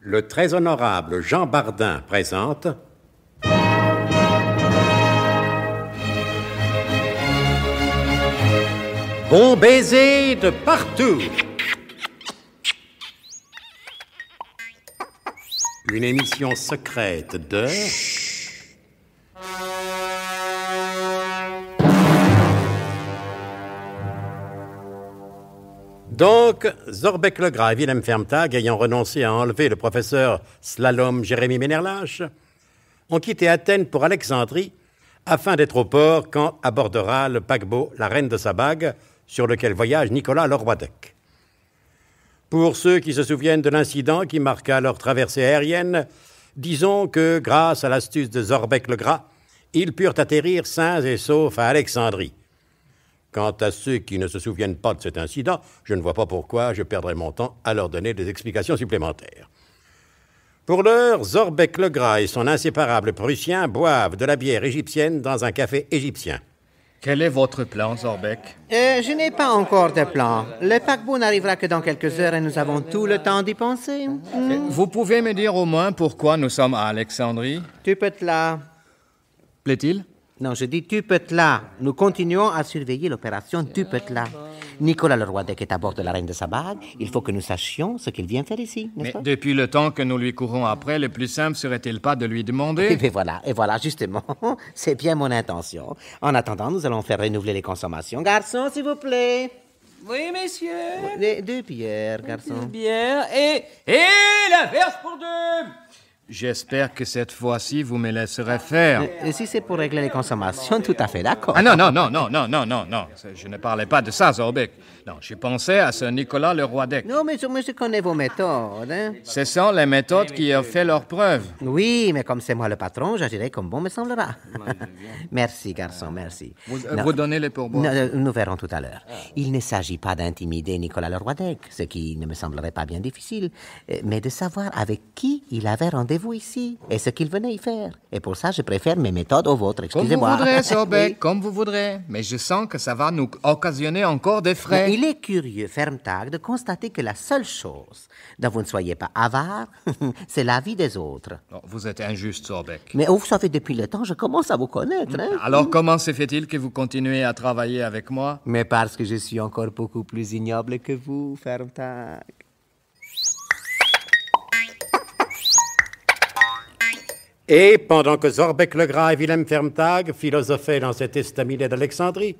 Le très honorable Jean Bardin présente Bon baiser de partout. Une émission secrète de... Donc, Zorbeck gras et Willem Fermtag, ayant renoncé à enlever le professeur slalom Jérémy Ménerlache, ont quitté Athènes pour Alexandrie afin d'être au port quand abordera le paquebot La Reine de Sabag, sur lequel voyage Nicolas leroy Pour ceux qui se souviennent de l'incident qui marqua leur traversée aérienne, disons que, grâce à l'astuce de Zorbeck gras ils purent atterrir sains et saufs à Alexandrie Quant à ceux qui ne se souviennent pas de cet incident, je ne vois pas pourquoi je perdrais mon temps à leur donner des explications supplémentaires. Pour l'heure, Zorbeck Legras et son inséparable Prussien boivent de la bière égyptienne dans un café égyptien. Quel est votre plan, Zorbeck euh, Je n'ai pas encore de plan. Le paquebot n'arrivera que dans quelques heures et nous avons tout le temps d'y penser. Euh, hmm. Vous pouvez me dire au moins pourquoi nous sommes à Alexandrie Tu peux te là. Plaît-il non, je dis tu peux là. Nous continuons à surveiller l'opération là. Nicolas roi, dès est à bord de la Reine de Sabag, il faut que nous sachions ce qu'il vient faire ici, Mais depuis le temps que nous lui courons après, le plus simple serait-il pas de lui demander? Et eh voilà, et voilà, justement, c'est bien mon intention. En attendant, nous allons faire renouveler les consommations. Garçon, s'il vous plaît. Oui, messieurs. Deux bières, garçon. Deux bières et... Et la verse pour deux! J'espère que cette fois-ci, vous me laisserez faire. Et si c'est pour régler les consommations, tout à fait d'accord. Ah non, non, non, non, non, non, non, non. Je ne parlais pas de ça, Zorbeck. Non, je pensais à ce Nicolas le roi Non, mais je, connais vos méthodes. Hein? Ce sont les méthodes qui ont fait leur preuve. Oui, mais comme c'est moi le patron, j'agirai comme bon me semblera. merci, garçon, merci. Vous, euh, donnez les pourboires. Euh, nous, verrons tout à l'heure. Il ne s'agit pas d'intimider Nicolas le roi ce qui ne me semblerait pas bien difficile, euh, mais de savoir avec qui il avait rendez-vous vous ici. Et ce qu'il venait y faire. Et pour ça, je préfère mes méthodes aux vôtres. Excusez-moi. Comme vous voudrez, Sobeck, comme vous voudrez. Mais je sens que ça va nous occasionner encore des frais. il est curieux, tag de constater que la seule chose dont vous ne soyez pas avare, c'est la vie des autres. Oh, vous êtes injuste, Sorbeck. Mais vous savez, depuis le temps, je commence à vous connaître. Hein. Alors comment se fait-il que vous continuez à travailler avec moi? Mais parce que je suis encore beaucoup plus ignoble que vous, Fermtag. Et pendant que Zorbeck le Gras et Wilhelm Fermtag philosophaient dans cet estaminet d'Alexandrie,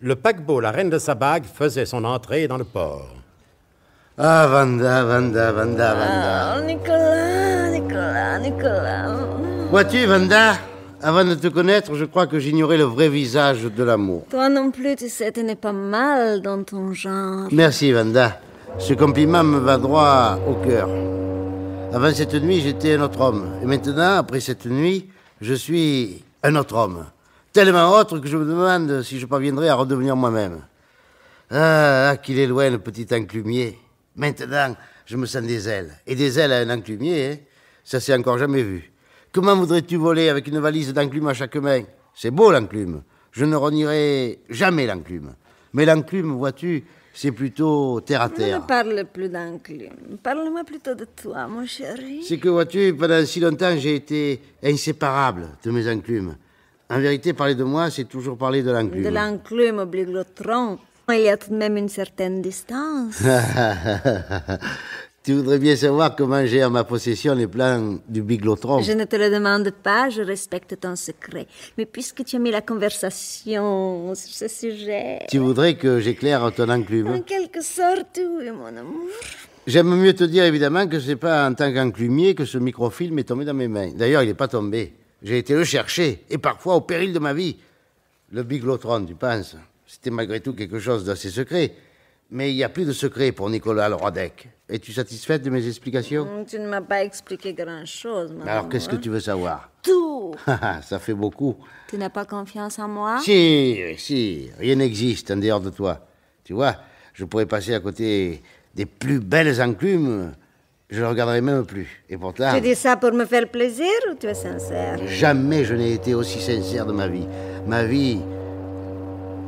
le paquebot, la reine de Sabag, faisait son entrée dans le port. Ah, Vanda, Vanda, Vanda, Vanda. Ah, Nicolas, Nicolas, Nicolas. Vois-tu, Vanda, avant de te connaître, je crois que j'ignorais le vrai visage de l'amour. Toi non plus, tu sais, tu n'es pas mal dans ton genre. Merci, Vanda. Ce compliment me va droit au cœur. Avant cette nuit, j'étais un autre homme. Et maintenant, après cette nuit, je suis un autre homme. Tellement autre que je me demande si je parviendrai à redevenir moi-même. Ah, ah qu'il est loin le petit enclumier. Maintenant, je me sens des ailes. Et des ailes à un enclumier, hein, ça s'est encore jamais vu. Comment voudrais-tu voler avec une valise d'enclume à chaque main C'est beau l'enclume. Je ne renierai jamais l'enclume. Mais l'enclume, vois-tu, c'est plutôt terre à terre. Ne parle plus d'enclume. Parle-moi plutôt de toi, mon chéri. C'est que, vois-tu, pendant si longtemps, j'ai été inséparable de mes enclumes. En vérité, parler de moi, c'est toujours parler de l'enclume. De l'enclume, oblige le tronc. Il y a tout de même une certaine distance. Tu voudrais bien savoir comment j'ai en ma possession les plans du biglotron. Je ne te le demande pas, je respecte ton secret. Mais puisque tu as mis la conversation sur ce sujet... Tu voudrais que j'éclaire ton enclume En quelque sorte, oui, mon amour. J'aime mieux te dire évidemment que n'est pas en tant qu'enclumier que ce microfilm est tombé dans mes mains. D'ailleurs, il n'est pas tombé. J'ai été le chercher, et parfois au péril de ma vie. Le biglotron, tu penses C'était malgré tout quelque chose d'assez secret. Mais il n'y a plus de secret pour Nicolas Lerodec. Es-tu satisfaite de mes explications mm, Tu ne m'as pas expliqué grand-chose, madame. Alors, qu'est-ce que hein. tu veux savoir Tout ah, ah, Ça fait beaucoup. Tu n'as pas confiance en moi Si, si. Rien n'existe en dehors de toi. Tu vois, je pourrais passer à côté des plus belles enclumes. Je ne regarderai même plus. Et pourtant. Tu dis ça pour me faire plaisir ou tu es sincère Jamais je n'ai été aussi sincère de ma vie. Ma vie.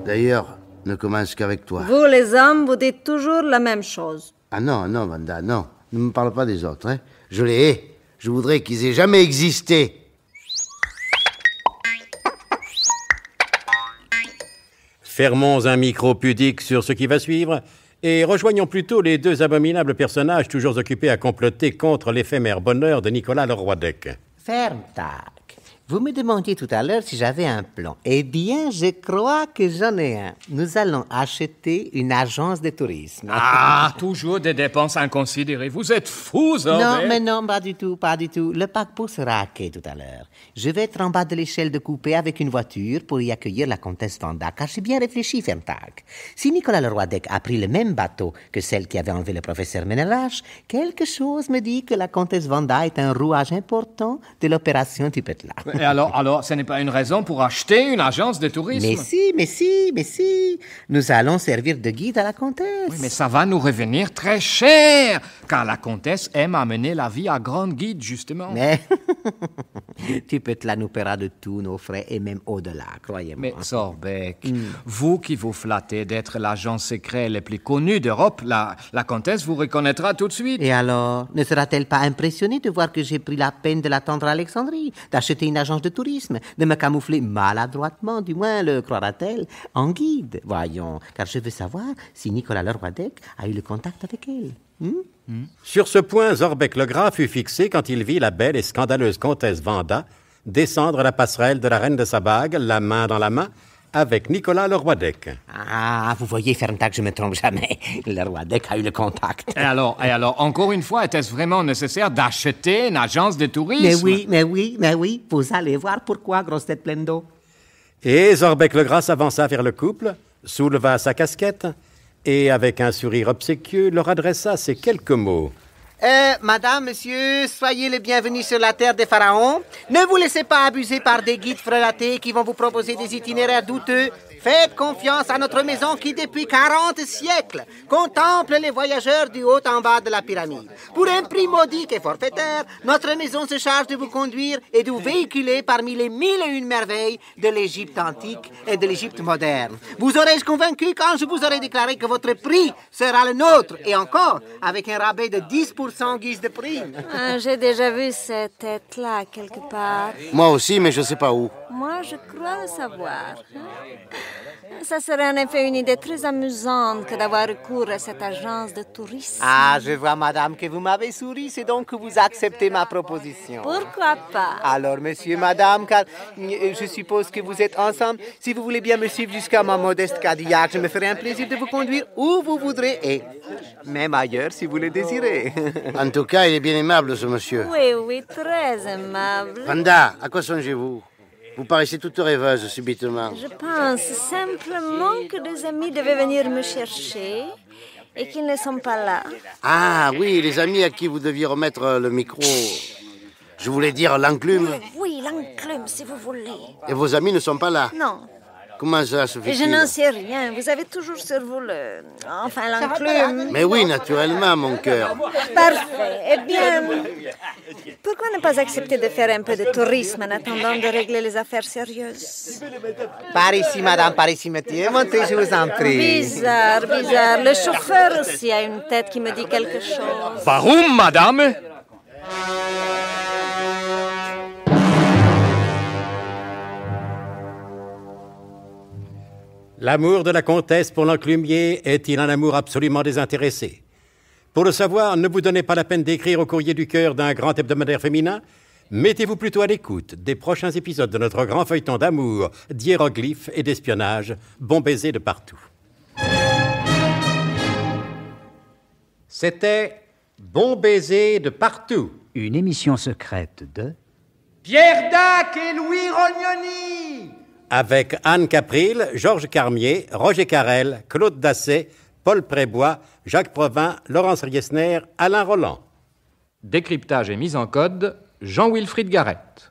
D'ailleurs, ne commence qu'avec toi. Vous, les hommes, vous dites toujours la même chose. Ah non, non, Vanda, non. Ne me parle pas des autres. Hein. Je les hais. Je voudrais qu'ils aient jamais existé. Fermons un micro pudique sur ce qui va suivre et rejoignons plutôt les deux abominables personnages toujours occupés à comploter contre l'éphémère bonheur de Nicolas Leroy-Deck. Ferme ta vous me demandiez tout à l'heure si j'avais un plan. Eh bien, je crois que j'en ai un. Nous allons acheter une agence de tourisme. Ah, toujours des dépenses inconsidérées. Vous êtes fou, Zorbe. Non, mais non, pas du tout, pas du tout. Le paquebot sera hacké tout à l'heure. Je vais être en bas de l'échelle de coupé avec une voiture pour y accueillir la comtesse Vanda, car j'ai bien réfléchi, Femtag. Si Nicolas Leroy-Deck a pris le même bateau que celle qui avait enlevé le professeur Menelache, quelque chose me dit que la comtesse Vanda est un rouage important de l'opération Tupetla. Et alors, alors, ce n'est pas une raison pour acheter une agence de tourisme. Mais si, mais si, mais si. Nous allons servir de guide à la comtesse. Oui, mais ça va nous revenir très cher, car la comtesse aime amener la vie à grande guide, justement. Mais tu peux te la nous de tous nos frais et même au-delà, croyez-moi. Mais Sorbeck, hmm. vous qui vous flattez d'être l'agent secret le plus connu d'Europe, la, la comtesse vous reconnaîtra tout de suite. Et alors, ne sera-t-elle pas impressionnée de voir que j'ai pris la peine de l'attendre à Alexandrie, d'acheter une agence de tourisme de me camoufler maladroitement, du moins le croira-t-elle, en guide Voyons, car je veux savoir si Nicolas leroy a eu le contact avec elle. Hmm? Hmm. Sur ce point, Zorbeck le gras fut fixé quand il vit la belle et scandaleuse comtesse Vanda descendre la passerelle de la reine de Sabag, la main dans la main, avec Nicolas leroy Ah, vous voyez, tac, je me trompe jamais. leroy a eu le contact. Et alors, et alors, encore une fois, était-ce vraiment nécessaire d'acheter une agence de tourisme? Mais oui, mais oui, mais oui, vous allez voir pourquoi, grosse tête pleine d'eau. Et Zorbeck Gras avança vers le couple, souleva sa casquette et, avec un sourire obséquieux, leur adressa ces quelques mots. Eh, madame, monsieur, soyez les bienvenus sur la terre des pharaons. Ne vous laissez pas abuser par des guides frelatés qui vont vous proposer des itinéraires douteux Faites confiance à notre maison qui, depuis 40 siècles, contemple les voyageurs du haut en bas de la pyramide. Pour un prix modique et forfaitaire, notre maison se charge de vous conduire et de vous véhiculer parmi les mille et une merveilles de l'Égypte antique et de l'Égypte moderne. Vous aurez je convaincu quand je vous aurai déclaré que votre prix sera le nôtre et encore avec un rabais de 10% guise de prime? Ah, j'ai déjà vu cette tête-là quelque part. Moi aussi, mais je ne sais pas où. Moi, je crois le savoir. Ça serait en effet une idée très amusante que d'avoir recours à cette agence de tourisme. Ah, je vois, madame, que vous m'avez souri, c'est donc que vous acceptez ma proposition. Pourquoi pas Alors, monsieur, madame, je suppose que vous êtes ensemble. Si vous voulez bien me suivre jusqu'à ma modeste Cadillac, je me ferai un plaisir de vous conduire où vous voudrez et même ailleurs si vous le désirez. en tout cas, il est bien aimable, ce monsieur. Oui, oui, très aimable. Panda, à quoi songez-vous vous paraissez toute rêveuse subitement. Je pense simplement que des amis devaient venir me chercher et qu'ils ne sont pas là. Ah oui, les amis à qui vous deviez remettre euh, le micro. Je voulais dire l'enclume. Oui, l'enclume, si vous voulez. Et vos amis ne sont pas là Non, Comment ça se fait Je n'en sais rien. Vous avez toujours sur vous le. Enfin, l'enclume. Hein Mais oui, naturellement, mon cœur. Parfait. Eh bien, pourquoi ne pas accepter de faire un peu de tourisme en attendant de régler les affaires sérieuses Par ici, madame, par ici, monsieur. Montez, je vous en prie. Bizarre, bizarre. Le chauffeur aussi a une tête qui me dit quelque chose. par où madame L'amour de la comtesse pour l'enclumier est-il un amour absolument désintéressé Pour le savoir, ne vous donnez pas la peine d'écrire au courrier du cœur d'un grand hebdomadaire féminin Mettez-vous plutôt à l'écoute des prochains épisodes de notre grand feuilleton d'amour, d'hiéroglyphes et d'espionnage, bon baiser de partout. C'était Bon baiser de partout. Une émission secrète de Pierre Dac et Louis Rognoni avec Anne Capril, Georges Carmier, Roger Carrel, Claude Dasset, Paul Prébois, Jacques Provin, Laurence Riesner, Alain Roland. Décryptage et mise en code, Jean-Wilfried Garrett.